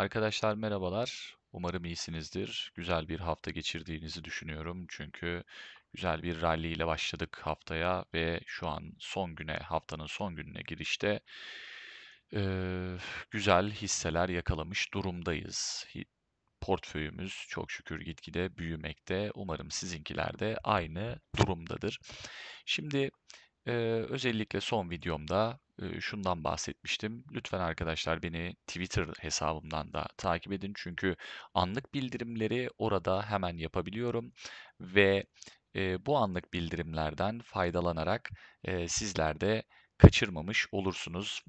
Arkadaşlar merhabalar. Umarım iyisinizdir. Güzel bir hafta geçirdiğinizi düşünüyorum. Çünkü güzel bir rally ile başladık haftaya ve şu an son güne, haftanın son gününe girişte e, güzel hisseler yakalamış durumdayız. Portföyümüz çok şükür gitgide büyümekte. Umarım sizinkiler de aynı durumdadır. Şimdi ee, özellikle son videomda e, şundan bahsetmiştim. Lütfen arkadaşlar beni Twitter hesabımdan da takip edin. Çünkü anlık bildirimleri orada hemen yapabiliyorum. Ve e, bu anlık bildirimlerden faydalanarak e, sizler de kaçırmamış olursunuz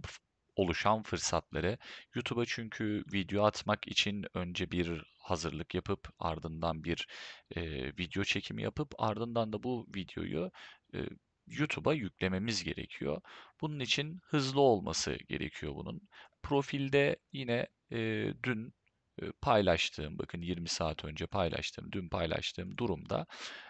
oluşan fırsatları. YouTube'a çünkü video atmak için önce bir hazırlık yapıp ardından bir e, video çekimi yapıp ardından da bu videoyu e, YouTube'a yüklememiz gerekiyor. Bunun için hızlı olması gerekiyor bunun. Profilde yine e, dün paylaştığım, bakın 20 saat önce paylaştığım, dün paylaştığım durumda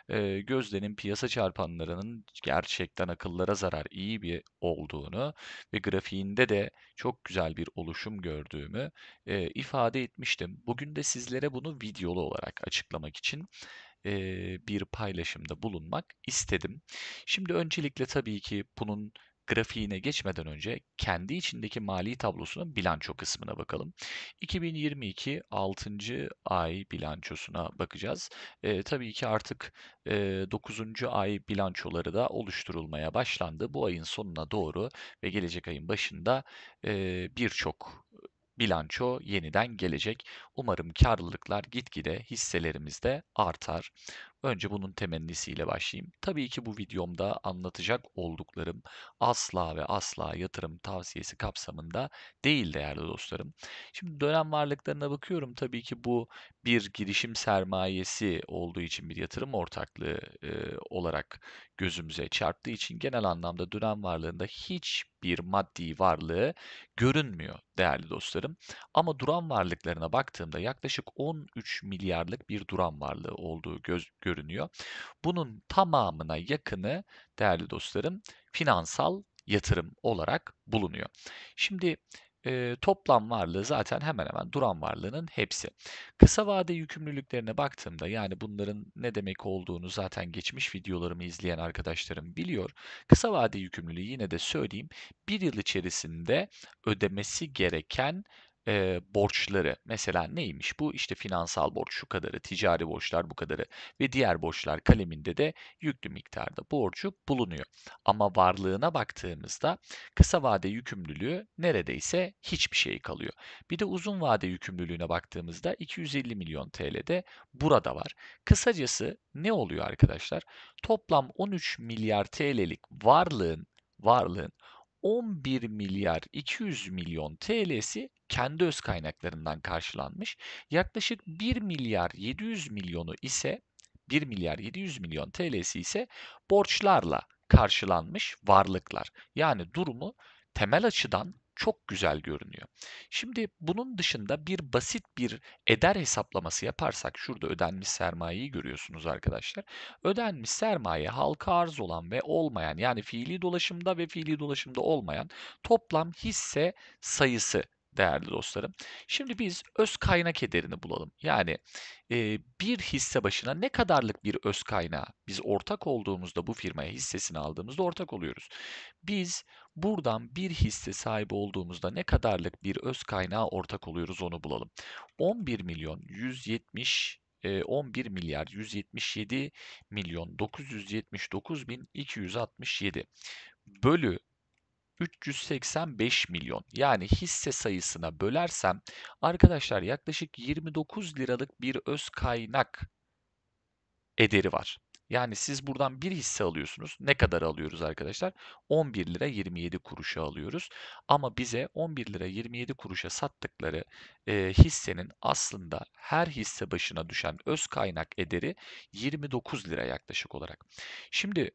e, Gözde'nin piyasa çarpanlarının gerçekten akıllara zarar iyi bir olduğunu ve grafiğinde de çok güzel bir oluşum gördüğümü e, ifade etmiştim. Bugün de sizlere bunu videolu olarak açıklamak için e, bir paylaşımda bulunmak istedim. Şimdi öncelikle tabii ki bunun grafiğine geçmeden önce kendi içindeki mali tablosunun bilanço kısmına bakalım. 2022 6. ay bilançosuna bakacağız. E, tabii ki artık e, 9. ay bilançoları da oluşturulmaya başlandı. Bu ayın sonuna doğru ve gelecek ayın başında e, birçok bilanço yeniden gelecek. Umarım karlılıklar gitgide hisselerimizde artar. Önce bunun temennisiyle başlayayım. Tabii ki bu videomda anlatacak olduklarım asla ve asla yatırım tavsiyesi kapsamında değil değerli dostlarım. Şimdi dönem varlıklarına bakıyorum. Tabii ki bu bir girişim sermayesi olduğu için bir yatırım ortaklığı e, olarak gözümüze çarptığı için genel anlamda dönem varlığında hiç bir maddi varlığı görünmüyor değerli dostlarım. Ama duran varlıklarına baktığımda yaklaşık 13 milyarlık bir duran varlığı olduğu göz, görünüyor. Bunun tamamına yakını değerli dostlarım finansal yatırım olarak bulunuyor. Şimdi e, toplam varlığı zaten hemen hemen duran varlığının hepsi. Kısa vade yükümlülüklerine baktığımda yani bunların ne demek olduğunu zaten geçmiş videolarımı izleyen arkadaşlarım biliyor. Kısa vade yükümlülüğü yine de söyleyeyim bir yıl içerisinde ödemesi gereken e, borçları mesela neymiş bu işte finansal borç şu kadarı ticari borçlar bu kadarı ve diğer borçlar kaleminde de yüklü miktarda borcu bulunuyor. Ama varlığına baktığımızda kısa vade yükümlülüğü neredeyse hiçbir şey kalıyor. Bir de uzun vade yükümlülüğüne baktığımızda 250 milyon TL'de burada var. Kısacası ne oluyor arkadaşlar? Toplam 13 milyar TL'lik varlığın varlığın 11 milyar 200 milyon TL'si kendi öz kaynaklarından karşılanmış. Yaklaşık 1 milyar 700 milyonu ise 1 milyar 700 milyon TL'si ise borçlarla karşılanmış varlıklar. Yani durumu temel açıdan çok güzel görünüyor. Şimdi bunun dışında bir basit bir eder hesaplaması yaparsak şurada ödenmiş sermayeyi görüyorsunuz arkadaşlar. Ödenmiş sermaye halka arz olan ve olmayan yani fiili dolaşımda ve fiili dolaşımda olmayan toplam hisse sayısı değerli dostlarım. Şimdi biz öz kaynak ederini bulalım. Yani e, bir hisse başına ne kadarlık bir öz kaynağı biz ortak olduğumuzda bu firmaya hissesini aldığımızda ortak oluyoruz. Biz buradan bir hisse sahibi olduğumuzda ne kadarlık bir öz kaynağı ortak oluyoruz onu bulalım. 11 milyon 170 11 milyar 177 milyon 979 bin 267 bölü 385 milyon. Yani hisse sayısına bölersem arkadaşlar yaklaşık 29 liralık bir öz kaynak ederi var. Yani siz buradan bir hisse alıyorsunuz. Ne kadar alıyoruz arkadaşlar? 11 lira 27 kuruşa alıyoruz. Ama bize 11 lira 27 kuruşa sattıkları e, hissenin aslında her hisse başına düşen öz kaynak ederi 29 lira yaklaşık olarak. Şimdi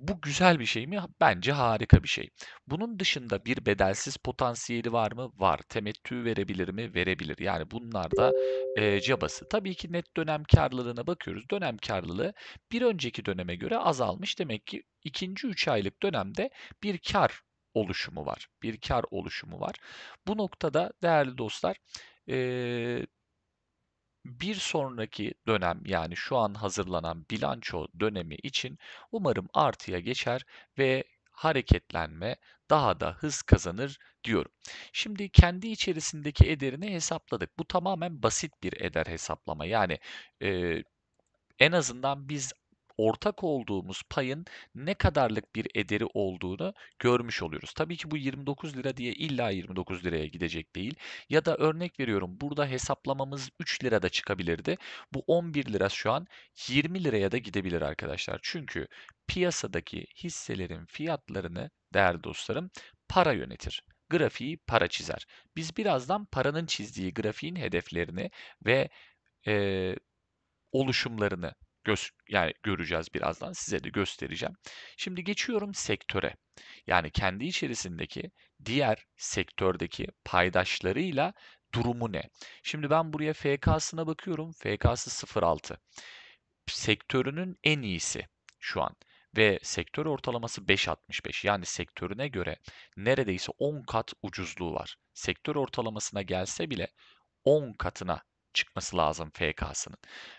bu güzel bir şey mi? Bence harika bir şey. Bunun dışında bir bedelsiz potansiyeli var mı? Var. Temettü verebilir mi? Verebilir. Yani bunlar da e, cabası. Tabii ki net dönem karlılığına bakıyoruz. Dönem karlılığı bir önceki döneme göre azalmış. Demek ki ikinci üç aylık dönemde bir kar oluşumu var. Bir kar oluşumu var. Bu noktada değerli dostlar e, bir sonraki dönem yani şu an hazırlanan bilanço dönemi için umarım artıya geçer ve hareketlenme daha da hız kazanır diyorum. Şimdi kendi içerisindeki ederini hesapladık. Bu tamamen basit bir eder hesaplama. Yani e, en azından biz ortak olduğumuz payın ne kadarlık bir ederi olduğunu görmüş oluyoruz. Tabii ki bu 29 lira diye illa 29 liraya gidecek değil. Ya da örnek veriyorum burada hesaplamamız 3 lira da çıkabilirdi. Bu 11 lira şu an 20 liraya da gidebilir arkadaşlar. Çünkü piyasadaki hisselerin fiyatlarını değerli dostlarım para yönetir grafiği para çizer. Biz birazdan paranın çizdiği grafiğin hedeflerini ve e, oluşumlarını göz, yani göreceğiz birazdan size de göstereceğim. Şimdi geçiyorum sektöre. Yani kendi içerisindeki diğer sektördeki paydaşlarıyla durumu ne? Şimdi ben buraya FK'sına bakıyorum. FK'sı 0.6. Sektörünün en iyisi şu an ve sektör ortalaması 5.65. Yani sektörüne göre neredeyse 10 kat ucuzluğu var. Sektör ortalamasına gelse bile 10 katına çıkması lazım FK'sının.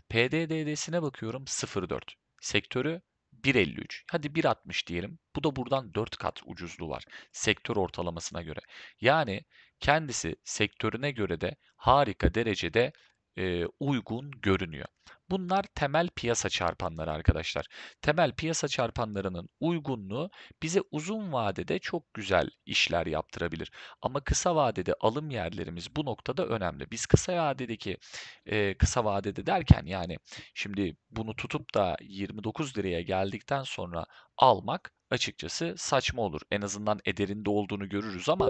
PDDD'sine bakıyorum 0.4. Sektörü 1.53. Hadi 1.60 diyelim. Bu da buradan 4 kat ucuzluğu var sektör ortalamasına göre. Yani kendisi sektörüne göre de harika derecede e, uygun görünüyor. Bunlar temel piyasa çarpanları arkadaşlar. Temel piyasa çarpanlarının uygunluğu bize uzun vadede çok güzel işler yaptırabilir. Ama kısa vadede alım yerlerimiz bu noktada önemli. Biz kısa vadedeki e, kısa vadede derken yani şimdi bunu tutup da 29 liraya geldikten sonra almak açıkçası saçma olur. En azından ederinde olduğunu görürüz ama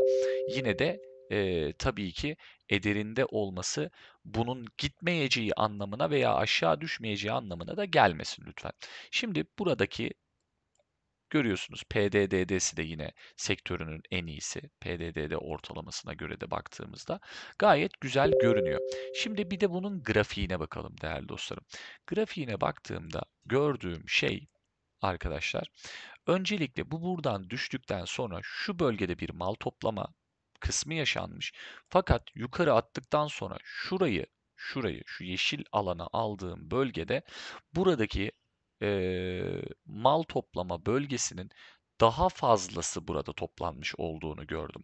yine de e, tabii ki ederinde olması bunun gitmeyeceği anlamına veya aşağı düşmeyeceği anlamına da gelmesin lütfen. Şimdi buradaki görüyorsunuz PDDD'si de yine sektörünün en iyisi. PDDD ortalamasına göre de baktığımızda gayet güzel görünüyor. Şimdi bir de bunun grafiğine bakalım değerli dostlarım. Grafiğine baktığımda gördüğüm şey arkadaşlar öncelikle bu buradan düştükten sonra şu bölgede bir mal toplama kısmı yaşanmış. Fakat yukarı attıktan sonra şurayı, şurayı, şu yeşil alana aldığım bölgede buradaki e, mal toplama bölgesinin daha fazlası burada toplanmış olduğunu gördüm.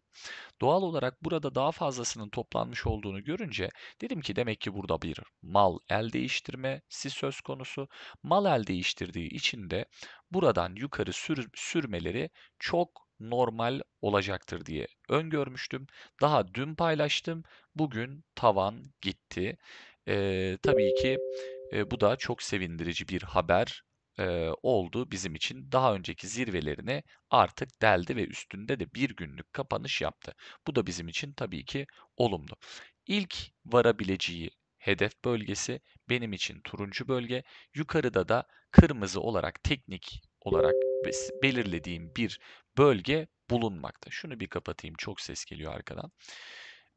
Doğal olarak burada daha fazlasının toplanmış olduğunu görünce dedim ki demek ki burada bir mal el değiştirmesi söz konusu. Mal el değiştirdiği için de buradan yukarı sür, sürmeleri çok normal olacaktır diye öngörmüştüm. Daha dün paylaştım. Bugün tavan gitti. Ee, tabii ki e, bu da çok sevindirici bir haber e, oldu bizim için. Daha önceki zirvelerini artık deldi ve üstünde de bir günlük kapanış yaptı. Bu da bizim için tabii ki olumlu. İlk varabileceği hedef bölgesi benim için turuncu bölge. Yukarıda da kırmızı olarak teknik olarak belirlediğim bir bölge bulunmakta. Şunu bir kapatayım çok ses geliyor arkadan.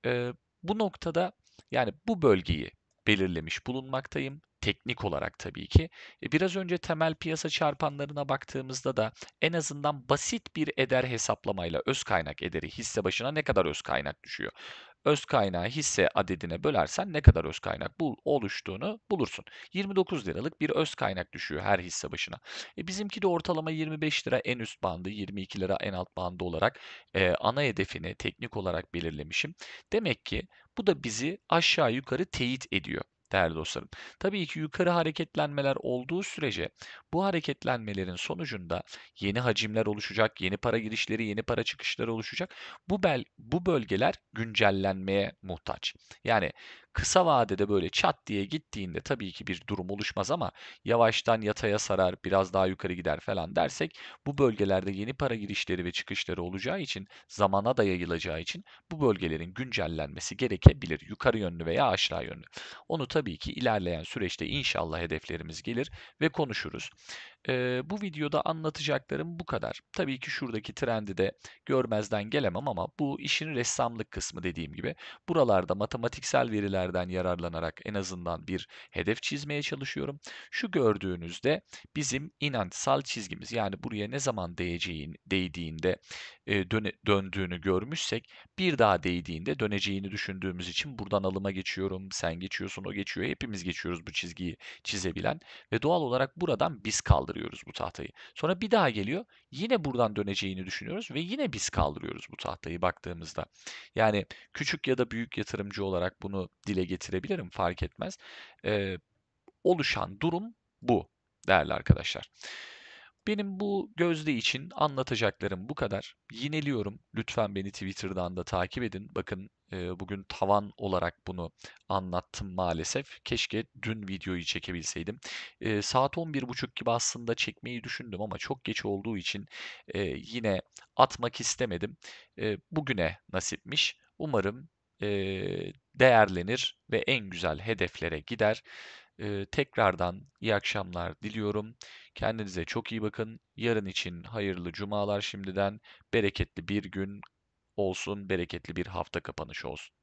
Ee, bu noktada yani bu bölgeyi belirlemiş bulunmaktayım. Teknik olarak tabii ki. E, biraz önce temel piyasa çarpanlarına baktığımızda da en azından basit bir eder hesaplamayla öz kaynak ederi hisse başına ne kadar öz kaynak düşüyor? öz kaynağı hisse adedine bölersen ne kadar öz kaynak bul oluştuğunu bulursun. 29 liralık bir öz kaynak düşüyor her hisse başına. E bizimki de ortalama 25 lira en üst bandı, 22 lira en alt bandı olarak e, ana hedefini teknik olarak belirlemişim. Demek ki bu da bizi aşağı yukarı teyit ediyor değerli dostlarım. Tabii ki yukarı hareketlenmeler olduğu sürece bu hareketlenmelerin sonucunda yeni hacimler oluşacak, yeni para girişleri, yeni para çıkışları oluşacak. Bu bel bu bölgeler güncellenmeye muhtaç. Yani Kısa vadede böyle çat diye gittiğinde tabii ki bir durum oluşmaz ama yavaştan yataya sarar, biraz daha yukarı gider falan dersek bu bölgelerde yeni para girişleri ve çıkışları olacağı için zamana da yayılacağı için bu bölgelerin güncellenmesi gerekebilir. Yukarı yönlü veya aşağı yönlü. Onu tabii ki ilerleyen süreçte inşallah hedeflerimiz gelir ve konuşuruz. E, bu videoda anlatacaklarım bu kadar. Tabii ki şuradaki trendi de görmezden gelemem ama bu işin ressamlık kısmı dediğim gibi. Buralarda matematiksel verilerden yararlanarak en azından bir hedef çizmeye çalışıyorum. Şu gördüğünüzde bizim inançsal çizgimiz yani buraya ne zaman değeceğin, değdiğinde döne, döndüğünü görmüşsek bir daha değdiğinde döneceğini düşündüğümüz için buradan alıma geçiyorum, sen geçiyorsun, o geçiyor. Hepimiz geçiyoruz bu çizgiyi çizebilen ve doğal olarak buradan biz kaldırıyoruz bu tahtayı. Sonra bir daha geliyor. Yine buradan döneceğini düşünüyoruz ve yine biz kaldırıyoruz bu tahtayı baktığımızda. Yani küçük ya da büyük yatırımcı olarak bunu dile getirebilirim fark etmez. E, oluşan durum bu değerli arkadaşlar. Benim bu gözde için anlatacaklarım bu kadar. Yineliyorum. Lütfen beni Twitter'dan da takip edin. Bakın e, bugün tavan olarak bunu anlattım maalesef. Keşke dün videoyu çekebilseydim. E, saat 11.30 gibi aslında çekmeyi düşündüm ama çok geç olduğu için e, yine atmak istemedim. bugüne nasipmiş. Umarım e, değerlenir ve en güzel hedeflere gider. tekrardan iyi akşamlar diliyorum. Kendinize çok iyi bakın. Yarın için hayırlı cumalar şimdiden. Bereketli bir gün olsun, bereketli bir hafta kapanışı olsun.